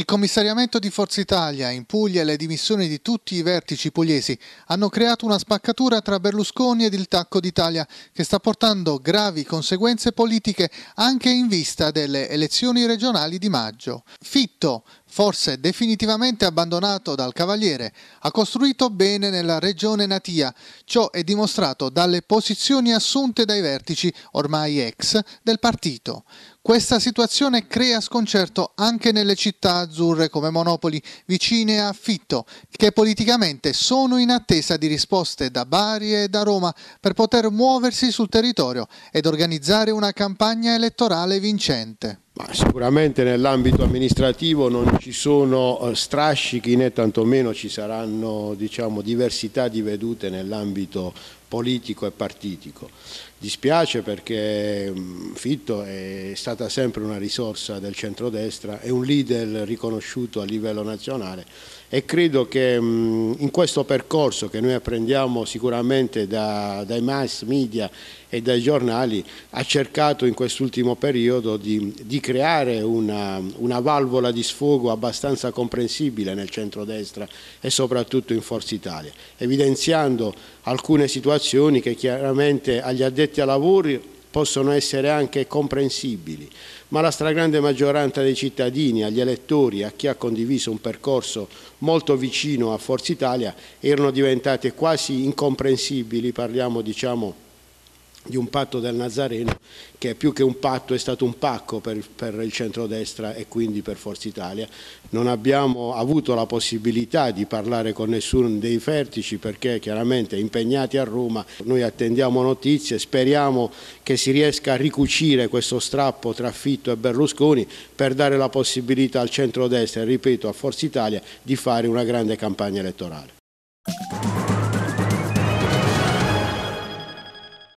Il commissariamento di Forza Italia in Puglia e le dimissioni di tutti i vertici pugliesi hanno creato una spaccatura tra Berlusconi ed il Tacco d'Italia che sta portando gravi conseguenze politiche anche in vista delle elezioni regionali di maggio. Fitto, forse definitivamente abbandonato dal cavaliere, ha costruito bene nella regione natia. Ciò è dimostrato dalle posizioni assunte dai vertici, ormai ex, del partito. Questa situazione crea sconcerto anche nelle città azzurre come Monopoli, vicine a Fitto, che politicamente sono in attesa di risposte da Bari e da Roma per poter muoversi sul territorio ed organizzare una campagna elettorale vincente sicuramente nell'ambito amministrativo non ci sono eh, strascichi né tantomeno ci saranno diciamo, diversità di vedute nell'ambito politico e partitico. Dispiace perché mm, Fitto è stata sempre una risorsa del centrodestra, è un leader riconosciuto a livello nazionale e credo che mm, in questo percorso che noi apprendiamo sicuramente da, dai mass media e dai giornali, ha cercato in quest'ultimo periodo di, di creare una, una, valvola di sfogo abbastanza comprensibile nel centrodestra e soprattutto in Forza Italia, evidenziando alcune situazioni che chiaramente agli addetti ai lavori possono essere anche comprensibili, ma la stragrande maggioranza dei cittadini, agli elettori, a chi ha condiviso un percorso molto vicino a Forza Italia, erano diventate quasi incomprensibili, parliamo diciamo di un patto del Nazareno che più che un patto è stato un pacco per, per il centrodestra e quindi per Forza Italia. Non abbiamo avuto la possibilità di parlare con nessuno dei vertici perché chiaramente impegnati a Roma noi attendiamo notizie, speriamo che si riesca a ricucire questo strappo tra Fitto e Berlusconi per dare la possibilità al centrodestra e ripeto a Forza Italia di fare una grande campagna elettorale.